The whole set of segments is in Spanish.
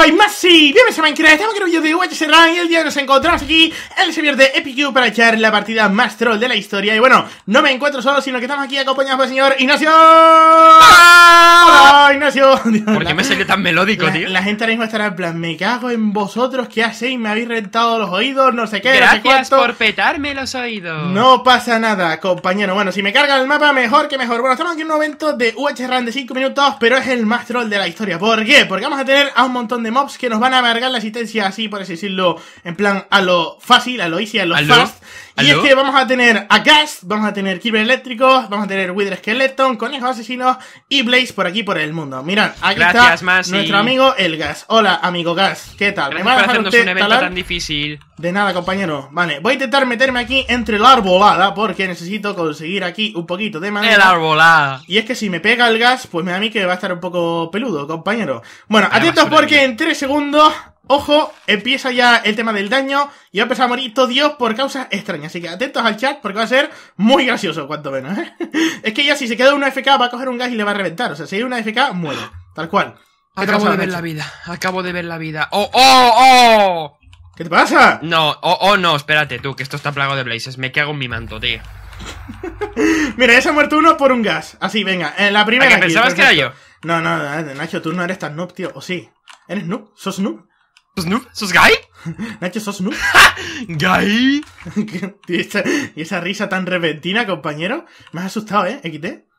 soy Masi, bienvenidos a Minecraft, estamos en un vídeo de UHSRan y este el día hoy nos encontramos aquí en el servidor de Epicu para echar la partida más troll de la historia Y bueno, no me encuentro solo, sino que estamos aquí acompañados por el señor Ignacio ¡Ah! Ignacio! ¿Por qué me salió tan melódico, tío? La gente ahora mismo estará en plan, me cago en vosotros, ¿qué hacéis? Me habéis rentado los oídos, no sé qué, Gracias no sé cuánto por petarme los oídos No pasa nada, compañero, bueno, si me carga el mapa, mejor que mejor Bueno, estamos aquí en un momento de UHRAN de 5 minutos, pero es el más troll de la historia ¿Por qué? Porque vamos a tener a un montón de mobs que nos van a amargar la asistencia así, por así decirlo, en plan a lo fácil, a lo easy, a lo fast. Y es que vamos a tener a Gas, vamos a tener Kirby eléctrico, vamos a tener Wither Skeleton, Conejos Asesinos y Blaze por aquí por el mundo. Mirad, aquí está nuestro amigo el Gas. Hola, amigo Gas, ¿qué tal? ¿Me un evento tan difícil. De nada, compañero. Vale, voy a intentar meterme aquí entre la arbolada porque necesito conseguir aquí un poquito de manera. El arbolada. Y es que si me pega el gas, pues me da a mí que va a estar un poco peludo, compañero. Bueno, atentos porque en tres segundos, ojo, empieza ya el tema del daño y va a empezar a morir todo Dios por causas extrañas. Así que atentos al chat porque va a ser muy gracioso, cuanto menos. ¿eh? es que ya si se queda una FK va a coger un gas y le va a reventar. O sea, si hay una FK, muere. Tal cual. Acabo de ver la vida. Acabo de ver la vida. ¡Oh, oh, oh! ¿Qué te pasa? No, oh, oh no, espérate tú, que esto está plagado de blazes. Me cago en mi manto, tío. Mira, ya se ha muerto uno por un gas. Así, venga, en eh, la primera. ¿A pensabas que era yo? No, no, eh, Nacho, tú no eres tan noob, tío. ¿O sí? ¿Eres noob? ¿Sos noob? ¿Sos noob? ¿Sos gay? Nacho, ¿sos noob? ¿Gay? y, esa, risa tan repentina, compañero. Me has asustado, ¿eh? XT.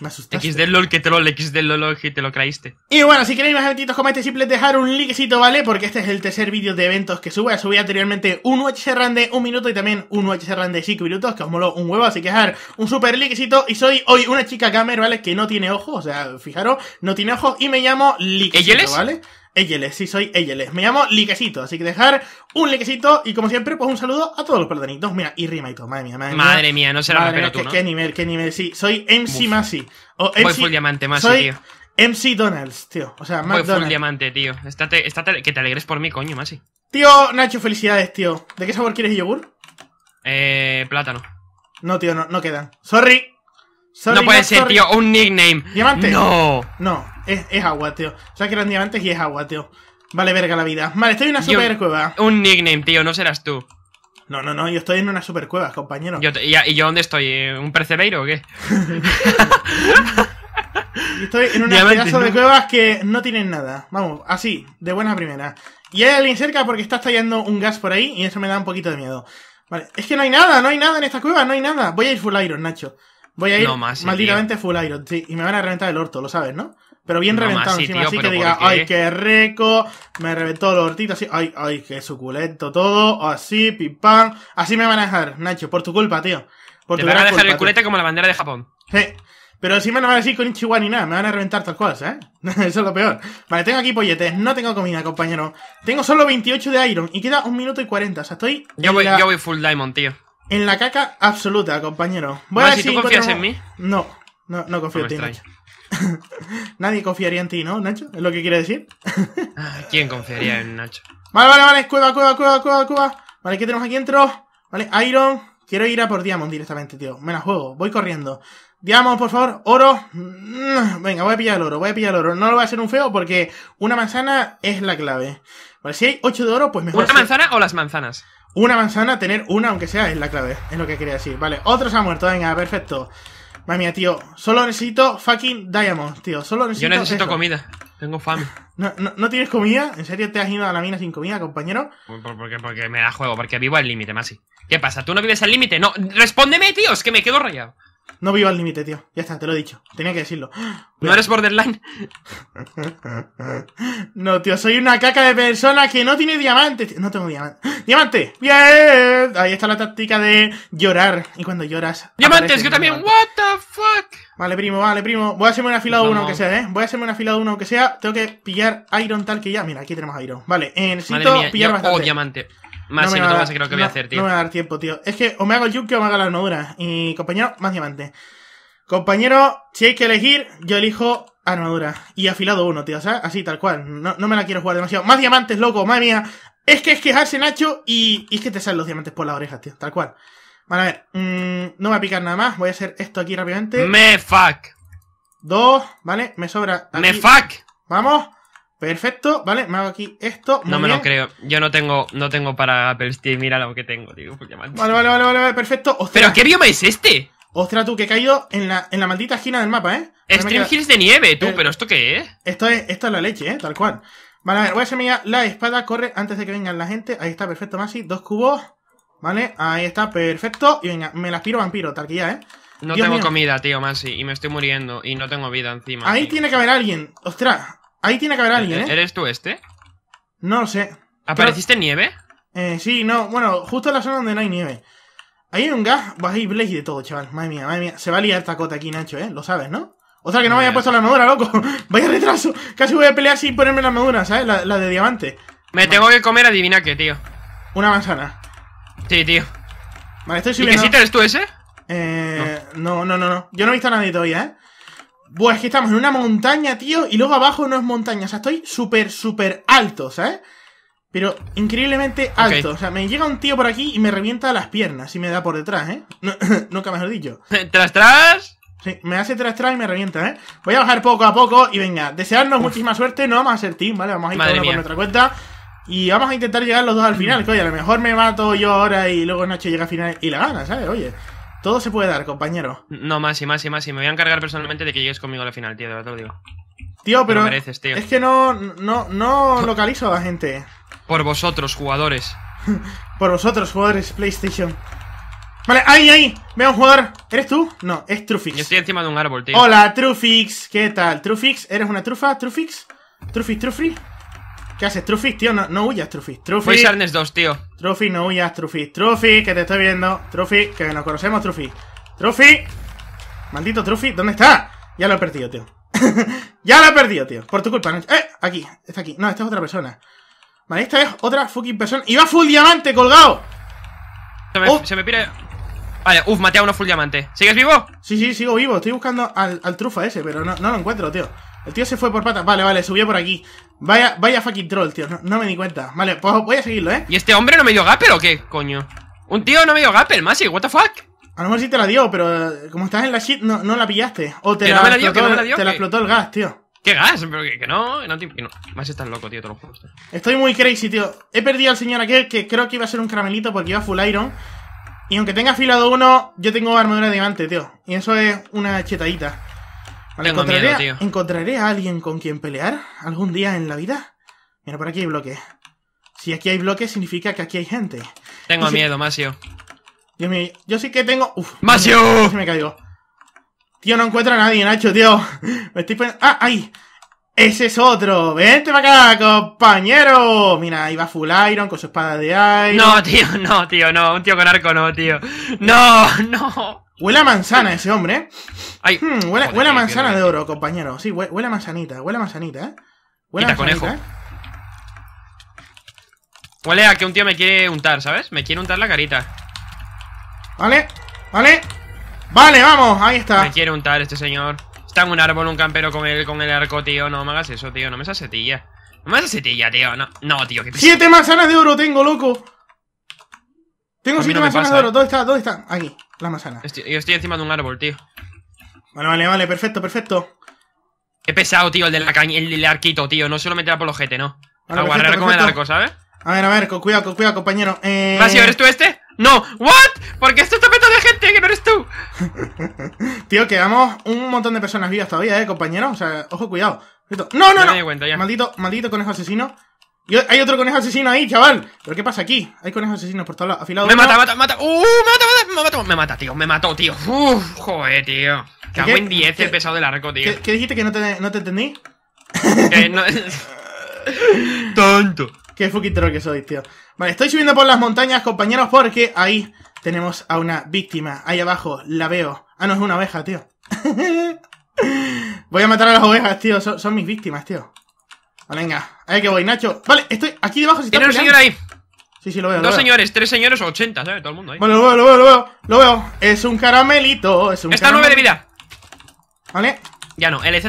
Me asustaste. del LOL, que troll, del LOL, que te lo creíste. Y bueno, si queréis más eventitos como este, simple dejar un likecito, ¿vale? Porque este es el tercer vídeo de eventos que subo. Ya subí anteriormente un UHC de un minuto y también un UHC Run de 5 minutos, que os moló un huevo, así que dejar un super likecito. Y soy hoy una chica gamer, ¿vale? Que no tiene ojos, o sea, fijaros, no tiene ojos y me llamo Likecito, ¿vale? Eyeles, sí soy Eyeles. Me llamo Liquecito, así que dejar un liquecito y como siempre, pues un saludo a todos los perdonitos. Mira, y rima y todo, madre mía, madre mía. Madre mía, no será pero tú, ¿no? Qué nivel, qué nivel, sí. Soy MC Masi. O MC, full diamante, Masi, soy tío. MC Donalds, tío. O sea, Voy full diamante, tío. que te alegres por mí, coño, Masi. Tío, Nacho, felicidades, tío. ¿De qué sabor quieres yogur? Eh, plátano. No, tío, no, no quedan. Sorry. no puede ser, tío, un nickname. Diamante. No. No. Es, agua, tío. que eran diamantes y es agua, tío. Vale, verga la vida. Vale, estoy en una super cueva. Un nickname, tío, no serás tú. No, no, no, yo estoy en una super cueva, compañero. y, yo dónde estoy? ¿Eh, ¿Un percebeiro o qué? estoy en un pedazo de cuevas que no tienen nada. Vamos, así, de buena primera. Y hay alguien cerca porque está estallando un gas por ahí y eso me da un poquito de miedo. Vale, es que no hay nada, no hay nada en esta cueva, no hay nada. Voy a ir full iron, Nacho. Voy a ir más, eh, malditamente full iron, sí. Y me van a reventar el orto, lo sabes, ¿no? Pero bien reventado encima, así que diga, ay, qué rico, me reventó el hortito, así, ay, ay, qué suculento todo, así, pipam, Así me van a dejar, Nacho, por tu culpa, tío. Te van a dejar el culete como la bandera de Japón. Sí. Pero encima no van a decir con Chihuahua ni nada, me van a reventar tal cual, eh Eso es lo peor. Vale, tengo aquí polletes, no tengo comida, compañero. Tengo solo 28 de Iron y queda un minuto y 40, o sea, estoy... Yo voy, yo voy full Diamond, tío. En la caca absoluta, compañero. Voy a si tú confías en mí. No. No, no confío en ti, Nacho. Nadie confiaría en ti, ¿no, Nacho? ¿Es lo que quiere decir? Ah, ¿Quién confiaría en Nacho? Vale, vale, vale. Cueva, cueva, cueva, cueva, cueva. Vale, ¿qué tenemos aquí dentro? Vale, Iron. Quiero ir a por Diamond directamente, tío. Me la juego. Voy corriendo. Diamond, por favor. Oro. Mm, venga, voy a pillar el oro. Voy a pillar el oro. No lo va a hacer un feo porque una manzana es la clave. Vale, si hay 8 de oro, pues mejor. ¿Una manzana o las manzanas? Una manzana, tener una aunque sea, es la clave. Es lo que quería decir. Vale, otros se ha muerto. Venga, perfecto. Madre mía, tío. Solo necesito fucking diamonds, tío. Solo necesito. Yo necesito comida. Tengo fama. No, tienes comida? ¿En serio te has ido a la mina sin comida, compañero? Porque, porque, porque me da juego, porque vivo al límite, Masi. ¿Qué pasa? ¿Tú no vives al límite? No, respóndeme, tío, es que me quedo rayado. No vivo al límite, tío. Ya está, te lo he dicho. Tenía que decirlo. ¿No eres borderline? no, tío, soy una caca de persona que no tiene diamantes. No tengo diamantes. ¡Ah! ¡Diamante! ¡Bien! Ahí está la táctica de llorar. Y cuando lloras. ¡Diamantes! Yo también. ¡What the fuck! Vale, primo, vale, primo. Voy a hacerme un afilado uno aunque sea, ¿eh? Voy a hacerme un afilado uno aunque sea. Tengo que pillar iron tal que ya. Mira, aquí tenemos iron. Vale, necesito pillar bastante. Oh, diamante. Más no creo que voy a hacer, No me va a dar tiempo, tío. Es que o me hago el yunque o me hago la armadura. Y compañero, más diamantes Compañero, si hay que elegir, yo elijo armadura. Y afilado uno, tío. O sea, así, tal cual. No, me la quiero jugar demasiado. Más diamantes, loco, madre mía. Es que es quejarse, Nacho, y, es que te salen los diamantes por la oreja, tío. Tal cual. Vale, a ver. Mm, no me va a picar nada más. Voy a hacer esto aquí rápidamente. Me fuck. Dos, ¿vale? Me sobra. Me fuck. Vamos. Perfecto, vale, me hago aquí esto. No me lo creo. Yo no tengo, no tengo para Apple Steam, mira lo que tengo, tío. vale, vale, vale, vale, perfecto. ¿Pero qué bioma es este? Ostras, tú, que he caído en la, en la maldita esquina del mapa, ¿eh? Stream Hills de nieve, tú, eh, pero ¿esto qué es? Esto es, esto es la leche, ¿eh? Tal cual. Vale, a ver, voy a hacerme ya la espada, corre antes de que vengan la gente. Ahí está, perfecto, Masi, dos cubos. Vale, ahí está, perfecto. Y venga, me la piro vampiro, tal que ya, ¿eh? No tengo comida, tío, Masi, y me estoy muriendo, y no tengo vida encima. Ahí tiene que haber alguien. Ostras, Ahí tiene que haber alguien, ¿E-, ¿eh? ¿Eres tú este? No lo sé. ¿Apareciste nieve? Eh, sí, no, bueno, justo en la zona donde no hay nieve. Ahí hay un gas, hay blaze y de todo, chaval. Madre mía, madre mía. Se va a liar esta cota aquí, Nacho, ¿eh? Lo sabes, ¿no? O sea, que no me haya puesto la armadura, loco. Vaya retraso. Casi voy a pelear sin ponerme la armadura, ¿sabes? La, de diamante. Me tengo que comer, adivina qué, tío. Una manzana. Sí, tío. Vale, estoy subiendo. ¿Y qué eres tú ese? Eh. No. no, no, no, no. Yo no he visto a nadie todavía, ¿eh? Buah, que estamos en una montaña, tío, y luego abajo no es montaña. O sea, estoy súper, súper alto, ¿sabes? Pero increíblemente alto. O sea, me llega un tío por aquí y me revienta las piernas y me da por detrás, ¿eh? nunca mejor dicho. ¿Tras, tras? Sí, me hace tras, tras y me revienta, ¿eh? Voy a bajar poco a poco y venga, desearnos muchísima suerte. No vamos a ser team, ¿vale? Vamos a ir por nuestra cuenta. Y vamos a intentar llegar los dos al final, que oye, a lo mejor me mato yo ahora y luego Nacho llega al final y la gana, ¿sabes? Oye. Todo se puede dar, compañero. No, más y más y más. Y me voy a encargar personalmente de que llegues conmigo a la final, tío. te lo digo. Tío, pero. Es que no, no, no localizo a la gente. Por vosotros, jugadores. Por vosotros, jugadores PlayStation. Vale, ahí, ahí. Veo un jugador. ¿Eres tú? No, es Trufix. Yo estoy encima de un árbol, tío. Hola, Trufix. ¿Qué tal? ¿Trufix? ¿Eres una trufa? ¿Trufix? ¿Trufix, Trufi? ¿Qué haces, Trufis, tío? No, no huyas, Trufis. Trufis. Voy Sarnes 2, tío. Trufi, no huyas, Trufis. Trufi, que te estoy viendo. Trufi, que nos conocemos, Trufi. Trufi. Maldito Trufi, ¿dónde está? Ya lo he perdido, tío. ya lo he perdido, tío. Por tu culpa. ¡Eh! Aquí, está aquí. No, esta es otra persona. Vale, esta es otra fucking persona. ¡Iba full diamante colgado! Se me, oh. pide... Vale, uff, maté a uno full diamante. ¿Sigues vivo? Sí, sí, sigo vivo. Estoy buscando al, al trufa ese, pero no lo encuentro, tío. El tío se fue por patas. Vale, vale, subió por aquí. Vaya, vaya fucking troll, tío. No, me di cuenta. Vale, pues voy a seguirlo, ¿eh? ¿Y este hombre no me dio gapel o qué, coño? Un tío no me dio gapel, Masi, what the fuck? A lo mejor sí te la dio, pero eh, como estás en la shit, no, no la pillaste. O te, la, explotó, te la, explotó, el gas, tío. ¿Qué gas? Pero que, no, no, que Más estás loco, tío, te lo juro. Estoy muy crazy, tío. He perdido al señor aquel que creo que iba a ser un caramelito porque iba full iron. Y aunque tenga afilado uno, yo tengo armadura de diamante, tío. Y eso es una chetadita. ¿encontraré, ¿Encontraré a alguien con quien pelear algún día en la vida? Mira, por aquí hay bloque. Si aquí hay bloques, significa que aquí hay gente. Tengo miedo, Masio. yo sí que tengo... Uf, ¡Masio! Me, caigo. Tío, no encuentro a nadie, Nacho, tío. Me estoy poniendo... ¡Ah, ahí! ¡Ese es otro! ¡Vente para acá, compañero! Mira, ahí va Full Iron con su espada de aire. No, tío, no, tío, no. Un tío con arco no, tío. ¡No, no! Huele a manzana ese hombre, ¿eh? Ay, hmm, huele, a manzana de oro, compañero. Sí, huele, a manzanita, huele a manzanita, ¿eh? Huele a ¿eh? Huele a que un tío me quiere untar, ¿sabes? Me quiere untar la carita. Vale, vale. Vale, vamos, ahí está. Me quiere untar este señor. Está en un árbol un campero con el, con el arco, tío. No me hagas eso, tío. No me setilla. No me hagas setilla, tío. No, no tío. ¡Siete manzanas de oro tengo, loco! Tengo siete manzanas de oro. Eh. ¿Dónde está? ¿Dónde está? Aquí. La manzana. yo estoy encima de un árbol, tío. Vale, vale, vale, perfecto, perfecto. Qué pesado, tío, el del, el arquito, tío. No solo meterá por los jetes, no. Vale, guardar como el arco, ¿sabes? A ver, a ver, con cuidado, con cuidado, compañero. Eh... ¿eres tú este? ¡No! ¿What? Porque esto está metido de gente que no eres tú. tío, quedamos un montón de personas vivas todavía, eh, compañero. O sea, ojo, cuidado. No, no, no. Cuenta, maldito, maldito conejo asesino. Y hay otro conejo asesino ahí, chaval. ¿Pero qué pasa aquí? Hay conejos asesinos por todos lados. Afilado. Me mata, mata, mata. ¡Uh! Me mata, me mata. Me mata, tío. Me mató, tío. Uf, joder, tío. Cago en 10 el pesado del arco, tío. ¿Qué, dijiste que no te, entendí? Que no. Tonto. Qué fucking troll que sois, tío. Vale, estoy subiendo por las montañas, compañeros, porque ahí tenemos a una víctima. Ahí abajo, la veo. Ah, no, es una oveja, tío. Voy a matar a las ovejas, tío. Son, son mis víctimas, tío. venga, Ahí que voy, Nacho. Vale, estoy aquí debajo. Tiene un señor ahí. Sí, sí, lo veo. Dos señores, tres señores, ochenta, ¿sabes? Todo el mundo ahí. Bueno, lo veo, lo veo, lo veo. Lo veo. Es un caramelito. Está nueve de vida. Vale. Ya no, el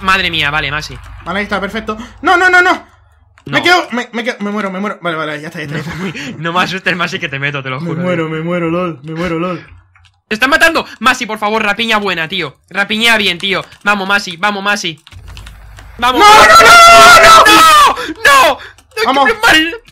madre mía, vale, Masi. Vale, ahí está, perfecto. No, no, no, no. Me quedo, me, me quedo, me muero, me muero. Vale, vale, ya está, ya está. No, no, me asustes, Masi, que te meto, te lo juro. Me muero, eh. me muero, lol, me muero, lol. ¡Te están matando! Masi, por favor, rapiña buena, tío. Rapiña bien, tío. Vamos, Masi, vamos, Masi. ¡Vamos! ¡No, no, no! ¡No! ¡No! Vamos,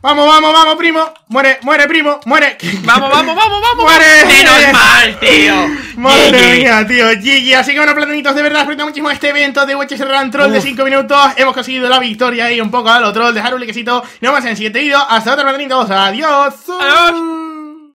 vamos, vamos, vamos, primo. Muere, muere, primo, muere. Vamos, vamos, vamos, vamos. Muere. es mal, tío. Madre mía, tío. GG. Así que bueno, platanitos, de verdad, disfrutado muchísimo este evento de Witches Run Troll de 5 minutos. Hemos conseguido la victoria ahí un poco a los troll. Dejar un likecito. Nos vemos en el siguiente video. Hasta otra, platanitos. Adiós. Adiós.